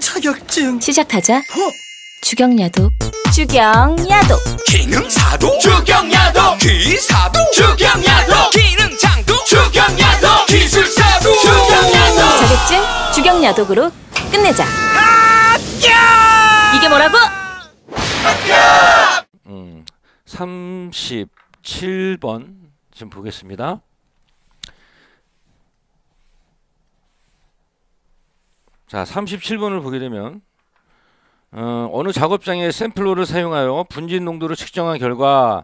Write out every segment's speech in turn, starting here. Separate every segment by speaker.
Speaker 1: 자격증 시작하자 어? 주경야도 주경야도 기능사도 주경야도 기사도 주경야도 기능장도 주경야도 기술사도 주경야도 자격증 주경야독으로 끝내자 합 이게 뭐라고? 음, 37번 지금 보겠습니다 자, 37번을 보게 되면 어, 느 작업장에 샘플로를 사용하여 분진 농도를 측정한 결과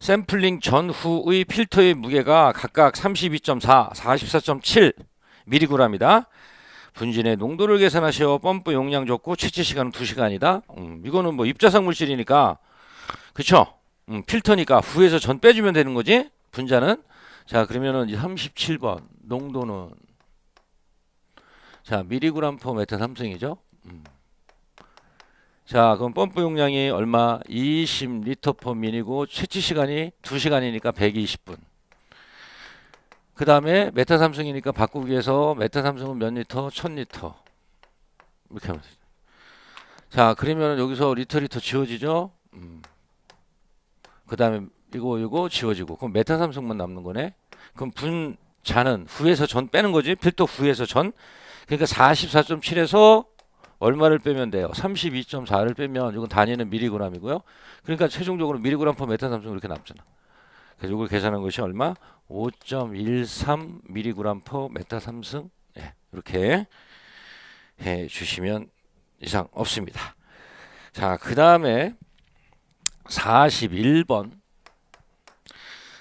Speaker 1: 샘플링 전후의 필터의 무게가 각각 32.4, 44.7 미리그램이다. 분진의 농도를 계산하시어 펌프 용량 적고 채취 시간은 2시간이다. 음, 이거는 뭐입자상 물질이니까 그쵸? 음, 필터니까 후에서 전 빼주면 되는 거지 분자는 자 그러면은 37번 농도는 자, 미리그램 퍼 메타 삼성이죠. 음. 자, 그럼 펌프 용량이 얼마? 20리터 퍼미이고 채취 시간이 2시간이니까 120분. 그 다음에 메타 삼성이니까 바꾸기 위해서 메타 삼성은 몇 리터? 1000리터. 이렇게 하면 되죠. 자, 그러면 여기서 리터 리터 지워지죠? 음. 그 다음에 이거 이거 지워지고 그럼 메타 삼성만 남는 거네. 그럼 분자는 후에서 전 빼는 거지. 필터 후에서 전 그러니까 44.7에서 얼마를 빼면 돼요? 32.4를 빼면 이건 단위는 미리그램이고요. 그러니까 최종적으로 미리그램 퍼메타삼성 이렇게 남잖아. 그래서 이걸 계산한 것이 얼마? 5.13 미리그램 퍼 메타삼승 네, 이렇게 해 주시면 이상 없습니다. 자, 그 다음에 41번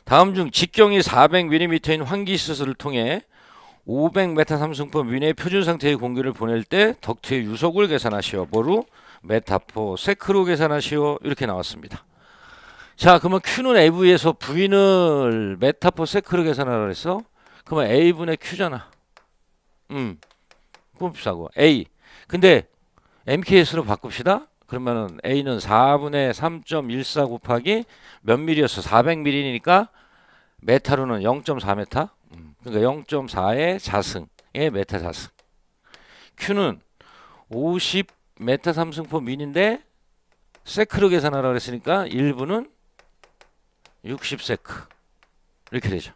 Speaker 1: 다음 중 직경이 400mm인 환기 시설을 통해 500메타 삼승법 위내 표준 상태의 공기를 보낼 때 덕트의 유속을 계산하시오. 뭐로? 메타포 세크로 계산하시오. 이렇게 나왔습니다. 자, 그러면 Q는 AV에서 V는 메타포 세크로 계산하라 그랬어? 그러면 A분의 Q잖아. 음. 그럼 비싸고. A. 근데 MKS로 바꿉시다. 그러면은 A는 4분의 3.14 곱하기 몇 밀이었어? 4 0 0 m 이니까 메타로는 0 4 m 그러니까 0.4의 자승의 메타 자승. Q는 50 메타 삼승포 민인데 세크로 계산하라 그랬으니까 1부는60 세크 이렇게 되죠.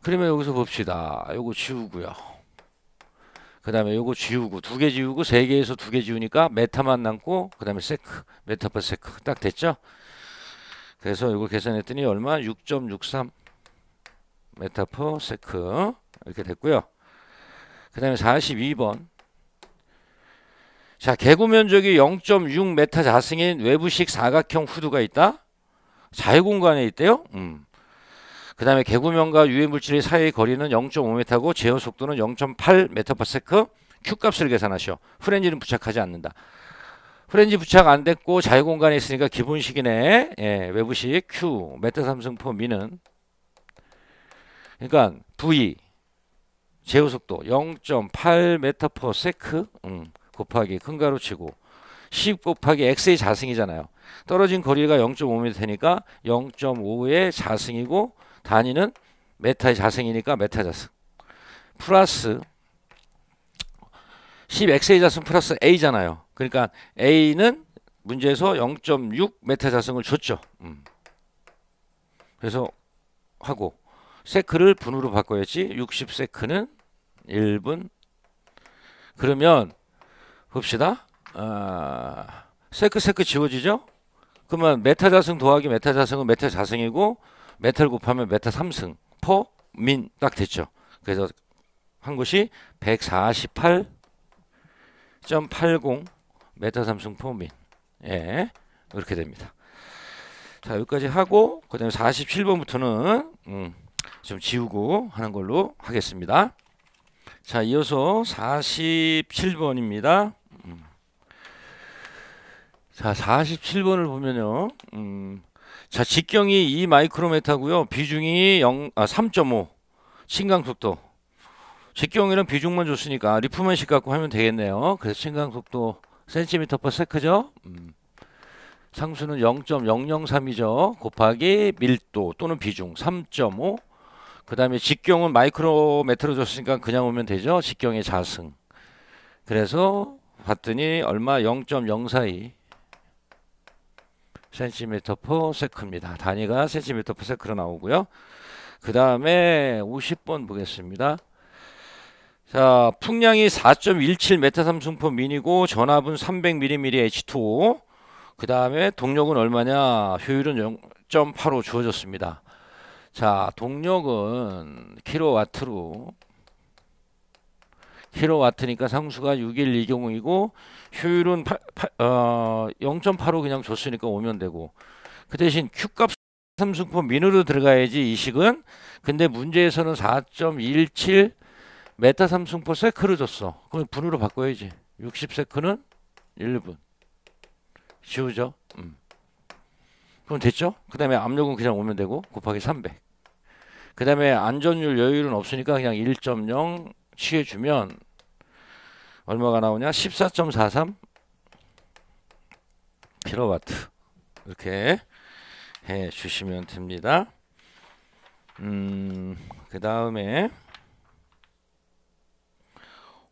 Speaker 1: 그러면 여기서 봅시다. 요거 지우고요. 그 다음에 요거 지우고 두 개 지우고 세 개에서 두 개 지우니까 메타만 남고 그 다음에 세크 메타 퍼 세크 딱 됐죠. 그래서 이걸 계산했더니 얼마? 6.63 메타포 세크 이렇게 됐고요. 그 다음에 42번 자 개구 면적이 0.6 메타 자승인 외부식 사각형 후드가 있다. 자유 공간에 있대요. 음. 그 다음에 개구면과 유해 물질의 사이의 거리는 0.5m고 제어 속도는 0.8m/s. 큐 값을 계산하셔. 프렌즈는 부착하지 않는다. 프렌즈 부착 안 됐고 자유 공간에 있으니까 기본식이네. 예, 외부식 q 메타 삼승포 미는 그러니까 V 제우 속도 0.8m/sec 음, 곱하기 큰 가로치고 10 곱하기 x의 자승이잖아요. 떨어진 거리가 0.5m니까 0.5의 자승이고 단위는 메타의 자승이니까 메타 자승. 플러스 10x의 자승 플러스 a잖아요. 그러니까 a는 문제에서 0.6 메타 자승을 줬죠. 음. 그래서 하고 세크를 분으로 바꿔야지 60세크는 1분 그러면 봅시다 아, 세크 세크 지워지죠 그러면 메타 자승 더하기 메타 자승은 메타 자승이고 메타를 곱하면 메타 3승 퍼민딱 됐죠 그래서 한 곳이 148.80 메타 삼승 포민 예 이렇게 됩니다 자 여기까지 하고 그 다음에 47번부터는 음. 좀 지우고 하는 걸로 하겠습니다. 자, 이어서 47번입니다. 음. 자, 47번을 보면요. 음, 자, 직경이 2 마이크로메타고요. 비중이 0, 아, 3.5. 신강속도. 직경이랑 비중만 줬으니까 리프만식 갖고 하면 되겠네요. 그래서 신강속도 센티미터 퍼 세크죠. 음, 상수는 0.003이죠. 곱하기 밀도 또는 비중 3.5그 다음에 직경은 마이크로메트로 줬으니까 그냥 오면 되죠. 직경의 자승. 그래서 봤더니 얼마 0.042 센티미터 퍼 세크입니다. 단위가 센티미터 퍼 세크로 나오고요. 그 다음에 50번 보겠습니다. 자, 풍량이 4.17 메타삼 승포 미니고 전압은 300mmm의 H2O. 그 다음에 동력은 얼마냐? 효율은 0.85 주어졌습니다. 자, 동력은 킬로와트로 킬로와트니까 상수가 6일이경우이고 효율은 어, 0.85 그냥 줬으니까 오면 되고 그 대신 Q값 삼승포 민으로 들어가야지 이 식은 근데 문제에서는 4.17 메타 삼승포 세크를 줬어 그럼 분으로 바꿔야지 60 세크는 1분 지우죠 음. 그럼 됐죠 그 다음에 압력은 그냥 오면 되고 곱하기 300그 다음에 안전율 여유는 없으니까 그냥 1.0 취해주면 얼마가 나오냐 14.43 킬로와트 이렇게 해 주시면 됩니다 음그 다음에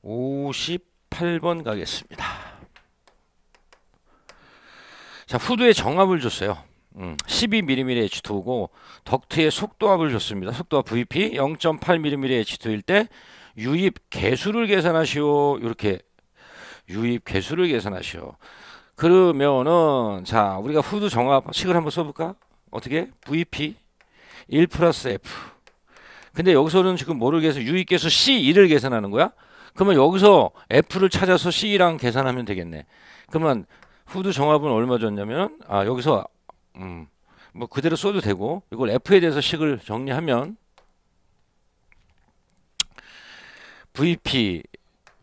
Speaker 1: 58번 가겠습니다 자 후드에 정합을 줬어요 12mm의 H2고 덕트에 속도압을 줬습니다. 속도압 VP 0.8mm의 H2일 때 유입 개수를 계산하시오. 이렇게 유입 개수를 계산하시오. 그러면은 자 우리가 후드 정합식을 한번 써볼까? 어떻게? VP 1 플러스 F 근데 여기서는 지금 뭐를 계산? 유입개수 c 1을 계산하는 거야? 그러면 여기서 F를 찾아서 C랑 계산하면 되겠네. 그러면 후드 정합은 얼마 줬냐면 아 여기서 음, 뭐 그대로 써도 되고 이걸 F에 대해서 식을 정리하면 VP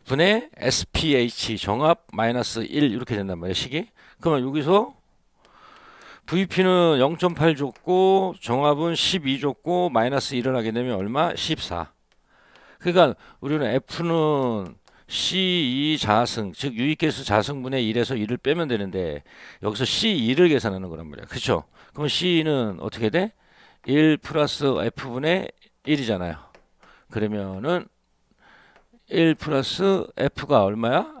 Speaker 1: 분의 SPH 정합 마이너스 1 이렇게 된단 말이에요 식이 그러면 여기서 VP는 0.8 줬고 정합은 12 줬고 마이너스 1을 하게 되면 얼마? 14 그러니까 우리는 F는 C2 자승 즉 유익계수 자승분의 1에서 1을 빼면 되는데 여기서 C2를 계산하는 거란 말이야. 그렇죠? 그럼 C2는 어떻게 돼? 1 플러스 F분의 1이잖아요. 그러면은 1 플러스 F가 얼마야?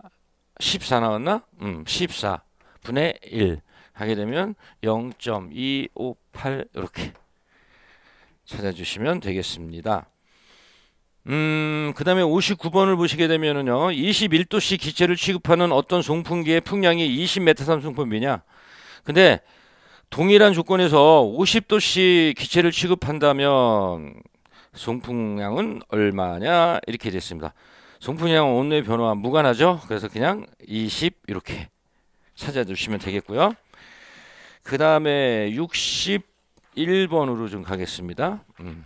Speaker 1: 14 나왔나? 음, 14 분의 1 하게 되면 0.258 이렇게 찾아주시면 되겠습니다. 음, 그 다음에 59번을 보시게 되면은요, 21도씨 기체를 취급하는 어떤 송풍기의 풍량이 2 0 m 삼송풍이냐 근데 동일한 조건에서 50도씨 기체를 취급한다면 송풍량은 얼마냐? 이렇게 됐습니다. 송풍량 온도의 변화 무관하죠? 그래서 그냥 20 이렇게 찾아주시면 되겠고요. 그 다음에 61번으로 좀 가겠습니다. 음.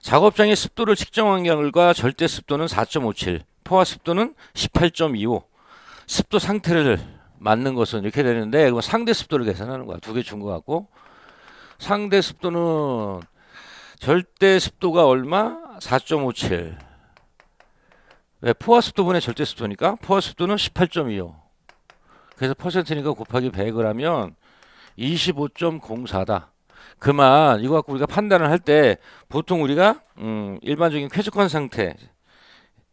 Speaker 1: 작업장의 습도를 측정한 결과 절대 습도는 4.57, 포화 습도는 18.25. 습도 상태를 맞는 것은 이렇게 되는데 그럼 상대 습도를 계산하는 거야. 두 개 준 거 같고 상대 습도는 절대 습도가 얼마? 4.57. 네, 포화 습도분의 절대 습도니까 포화 습도는 18.25. 그래서 퍼센트니까 곱하기 100을 하면 25.04다. 그만 이거 갖고 우리가 판단을 할 때 보통 우리가 음, 일반적인 쾌적한 상태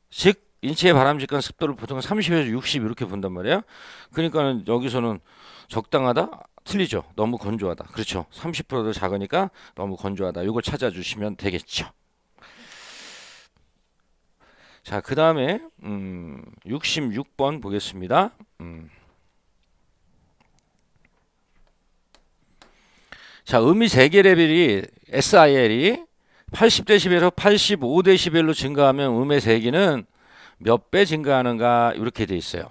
Speaker 1: 즉 인체의 바람직한 습도를 보통 30에서 60 이렇게 본단 말이에요. 그러니까는 여기서는 적당하다? 틀리죠. 너무 건조하다. 그렇죠. 30%도 작으니까 너무 건조하다. 이걸 찾아주시면 되겠죠. 자, 그 다음에 음, 66번 보겠습니다. 음. 자, 음이 세개 레벨이 SIL이 80데시벨에서 85데시벨로 증가하면 음의 세기는 몇 배 증가하는가 이렇게 돼 있어요.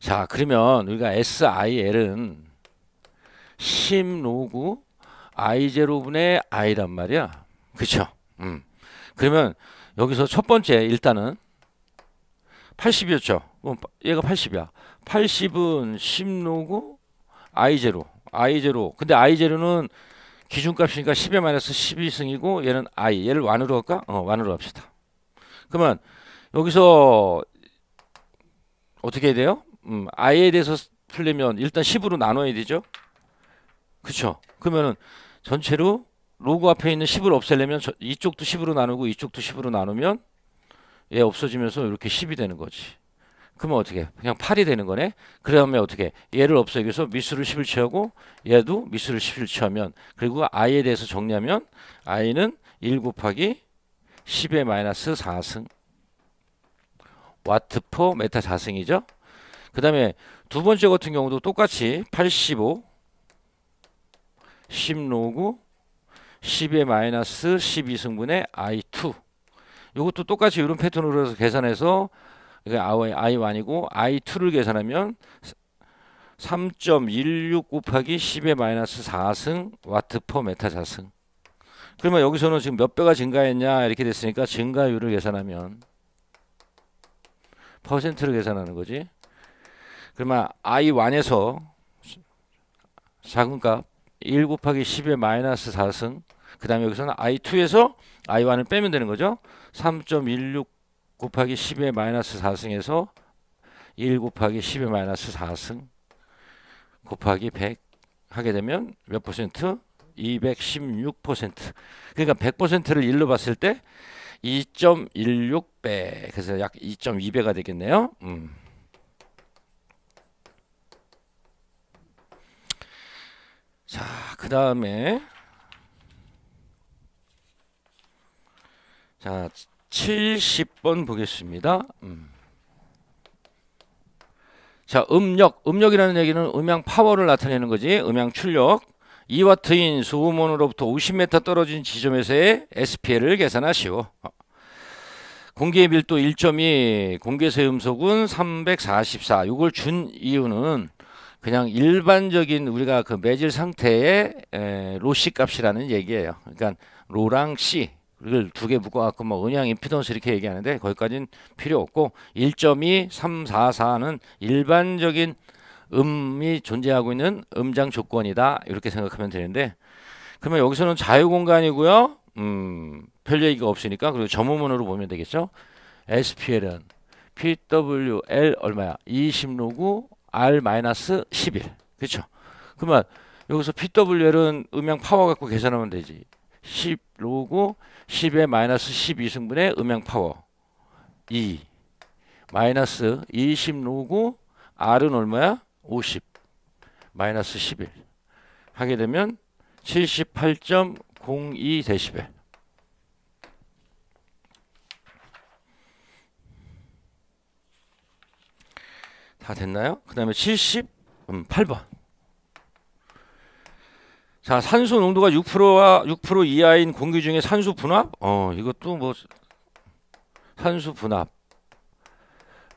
Speaker 1: 자, 그러면 우리가 SIL은 10 로그 I0분의 I란 말이야. 그쵸? 음. 그러면 여기서 첫 번째 일단은 80이었죠. 그럼 얘가 80이야. 80은 10 로그 I0. I0. 근데 I0는 기준값이니까 10에 마이너스 12승이고 얘는 i. 얘를 완으로 할까? 어, 완으로 합시다. 그러면 여기서 어떻게 해야 돼요? 음, i에 대해서 풀려면 일단 10으로 나눠야 되죠. 그쵸? 그러면은 전체로 로그 앞에 있는 10을 없애려면 저, 이쪽도 10으로 나누고 이쪽도 10으로 나누면 얘 없어지면서 이렇게 10이 되는 거지. 그러면 어떻게? 그냥 8이 되는 거네. 그러면 어떻게? 얘를 없애기위해서 미수를 10을 취하고 얘도 미수를 10을 취하면 그리고 i에 대해서 정리하면 i는 1 곱하기 10의 마이너스 4승 와트 포 메타 4승이죠. 그 다음에 두 번째 같은 경우도 똑같이 85 10 로그 10의 마이너스 12승분의 i2 이것도 똑같이 이런 패턴으로 해서 계산해서 그래서 I1이고 I2를 계산하면 3.16 곱하기 10의 마이너스 4승 와트 퍼메타4승 그러면 여기서는 지금 몇 배가 증가했냐 이렇게 됐으니까 증가율을 계산하면 퍼센트를 계산하는 거지 그러면 I1에서 작은값 1 곱하기 10의 마이너스 4승 그 다음에 여기서는 I2에서 I1을 빼면 되는 거죠 3.16 곱하기 10의 마이너스 4승에서 1 곱하기 10의 마이너스 4승 곱하기 100 하게 되면 몇 퍼센트? 216% 퍼센트. 그러니까 100%를 퍼센트 1로 봤을 때 2.16배 그래서 약 2.2배가 되겠네요 음. 자그 다음에 자 70번 보겠습니다. 음. 자, 음력. 음력이라는 얘기는 음향 파워를 나타내는 거지. 음향 출력. 이와 트인 수음원으로부터 50m 떨어진 지점에서의 SPL을 계산하시오. 어. 공기의 밀도 1.2, 공기세 음속은 344. 이걸 준 이유는 그냥 일반적인 우리가 그 매질 상태의 로시 값이라는 얘기예요. 그러니까 로랑 C 이걸 두 개 묶어갖고 뭐 음향 임피던스 이렇게 얘기하는데 거기까지는 필요 없고 1.2344는 일반적인 음이 존재하고 있는 음장 조건이다 이렇게 생각하면 되는데 그러면 여기서는 자유 공간이고요 음, 별 얘기가 없으니까 그리고 점호문으로 보면 되겠죠 SPL은 PWL 얼마야 2 6로 R-11 그렇죠 그러면 여기서 PWL은 음향 파워 갖고 계산하면 되지 10 로그 10의 마이너스 12승분의 음향 파워 2 마이너스 20 로그 R은 얼마야? 50 마이너스 11 하게 되면 78.02 데시벨 다 됐나요? 그 다음에 78번 자, 산소 농도가 6%와 6% 이하인 공기 중에 산소 분압 어, 이것도 뭐 산소 분압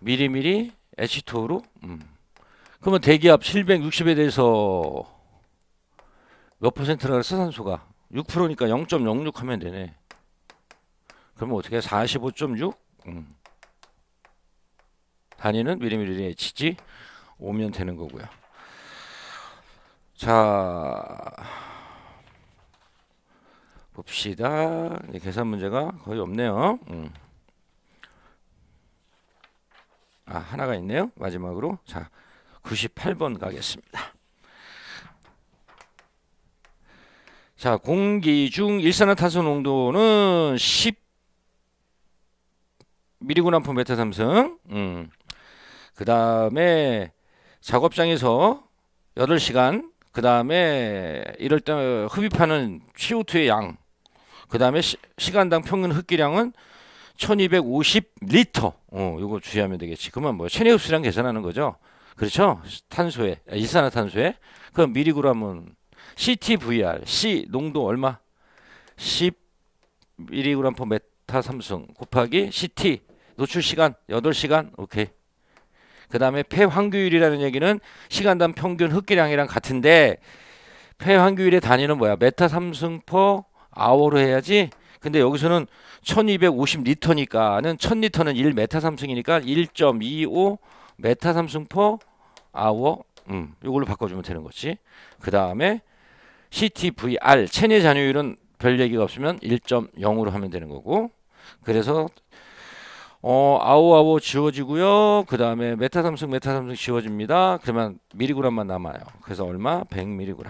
Speaker 1: 미리미리 에치토로 음. 그러면 대기압 760에 대해서 몇 퍼센트라 그랬어 산소가? 6%니까 0.06 하면 되네. 그러면 어떻게 45.6? 음. 단위는 미리미리 에치지 오면 되는 거고요. 자 봅시다. 계산 문제가 거의 없네요. 음. 아 하나가 있네요. 마지막으로 자 98번 가겠습니다. 자 공기 중 일산화탄소 농도는 10 미리구남 폼 베타 삼성. 음. 그 다음에 작업장에서 8시간 그 다음에 이럴 때 흡입하는 CO2의 양, 그 다음에 시간당 평균 흡기량은 1250리터. 어, 요거 주의하면 되겠지. 그러면 뭐 체내 흡수량 계산하는 거죠. 그렇죠? 탄소에 일산화탄소에 그럼 미리그램은 CTVR C 농도 얼마? 1 0 m 포 메타 삼성 곱하기 CT 노출 시간 8시간 오케이. 그 다음에 폐환규율이라는 얘기는 시간당 평균 흡기량이랑 같은데 폐환규율의 단위는 뭐야? 메타 삼승포 아워로 해야지. 근데 여기서는 1250리터니까는 1000리터는 1 메타 삼승이니까 1.25 메타 삼승포 아워. 음, 이걸로 바꿔주면 되는 거지. 그 다음에 CTVR 체내 잔유율은 별 얘기가 없으면 1.0으로 하면 되는 거고. 그래서 어, 아오아오 지워지고요. 그 다음에 메타삼성, 메타삼성 지워집니다. 그러면 미리그램만 남아요. 그래서 얼마? 1 0 0미리그 g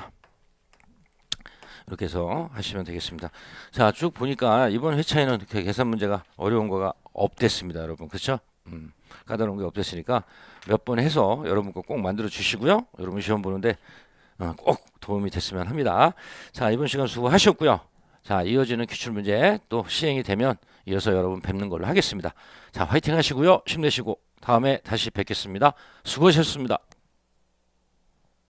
Speaker 1: 이렇게 해서 하시면 되겠습니다. 자, 쭉 보니까 이번 회차에는 이렇게 계산 문제가 어려운 거가 없댔습니다. 여러분. 그쵸 그렇죠? 음, 까다로운 게 없댔으니까 몇 번 해서 여러분 거 꼭 만들어 주시고요. 여러분 시험 보는데 어, 꼭 도움이 됐으면 합니다. 자, 이번 시간 수고하셨고요. 자, 이어지는 기출 문제 또 시행이 되면 이어서 여러분 뵙는 걸로 하겠습니다. 자, 화이팅 하시고요. 힘내시고 다음에 다시 뵙겠습니다. 수고하셨습니다.